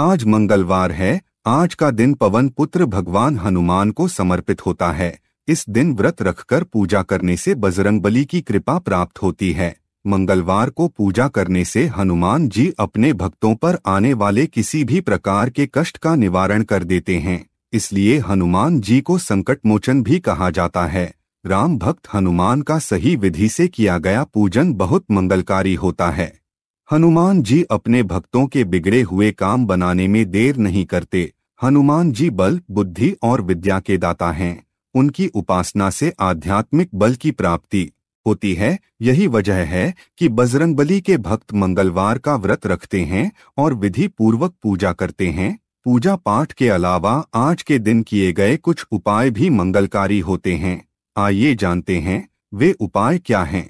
आज मंगलवार है आज का दिन पवन पुत्र भगवान हनुमान को समर्पित होता है इस दिन व्रत रखकर पूजा करने से बजरंग बली की कृपा प्राप्त होती है मंगलवार को पूजा करने से हनुमान जी अपने भक्तों पर आने वाले किसी भी प्रकार के कष्ट का निवारण कर देते हैं इसलिए हनुमान जी को संकट मोचन भी कहा जाता है राम भक्त हनुमान का सही विधि से किया गया पूजन बहुत मंगलकारी होता है हनुमान जी अपने भक्तों के बिगड़े हुए काम बनाने में देर नहीं करते हनुमान जी बल बुद्धि और विद्या के दाता हैं उनकी उपासना से आध्यात्मिक बल की प्राप्ति होती है यही वजह है कि बजरंगबली के भक्त मंगलवार का व्रत रखते हैं और विधि पूर्वक पूजा करते हैं पूजा पाठ के अलावा आज के दिन किए गए कुछ उपाय भी मंगलकारी होते हैं आइए जानते हैं वे उपाय क्या हैं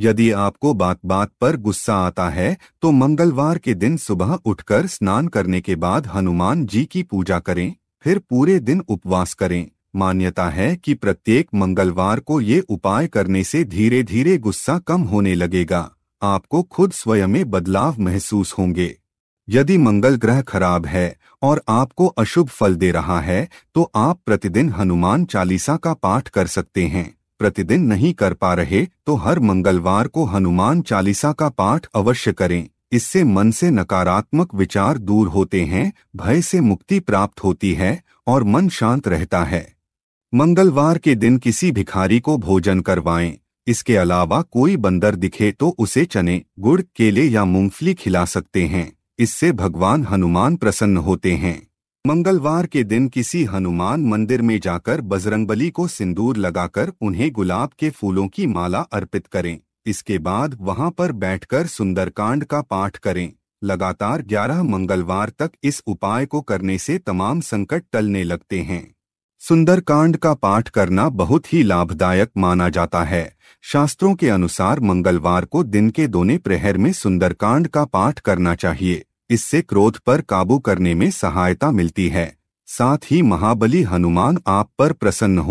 यदि आपको बात बात पर गुस्सा आता है तो मंगलवार के दिन सुबह उठकर स्नान करने के बाद हनुमान जी की पूजा करें फिर पूरे दिन उपवास करें मान्यता है कि प्रत्येक मंगलवार को ये उपाय करने से धीरे धीरे गुस्सा कम होने लगेगा आपको खुद स्वयं में बदलाव महसूस होंगे यदि मंगल ग्रह खराब है और आपको अशुभ फल दे रहा है तो आप प्रतिदिन हनुमान चालीसा का पाठ कर सकते हैं प्रतिदिन नहीं कर पा रहे तो हर मंगलवार को हनुमान चालीसा का पाठ अवश्य करें इससे मन से नकारात्मक विचार दूर होते हैं भय से मुक्ति प्राप्त होती है और मन शांत रहता है मंगलवार के दिन किसी भिखारी को भोजन करवाएं इसके अलावा कोई बंदर दिखे तो उसे चने गुड़ केले या मूंगफली खिला सकते हैं इससे भगवान हनुमान प्रसन्न होते हैं मंगलवार के दिन किसी हनुमान मंदिर में जाकर बजरंगबली को सिंदूर लगाकर उन्हें गुलाब के फूलों की माला अर्पित करें इसके बाद वहां पर बैठकर सुंदरकांड का पाठ करें लगातार 11 मंगलवार तक इस उपाय को करने से तमाम संकट टलने लगते हैं सुंदरकांड का पाठ करना बहुत ही लाभदायक माना जाता है शास्त्रों के अनुसार मंगलवार को दिन के दोने प्रहर में सुंदरकांड का पाठ करना चाहिए इससे क्रोध पर काबू करने में सहायता मिलती है साथ ही महाबली हनुमान आप पर प्रसन्न हो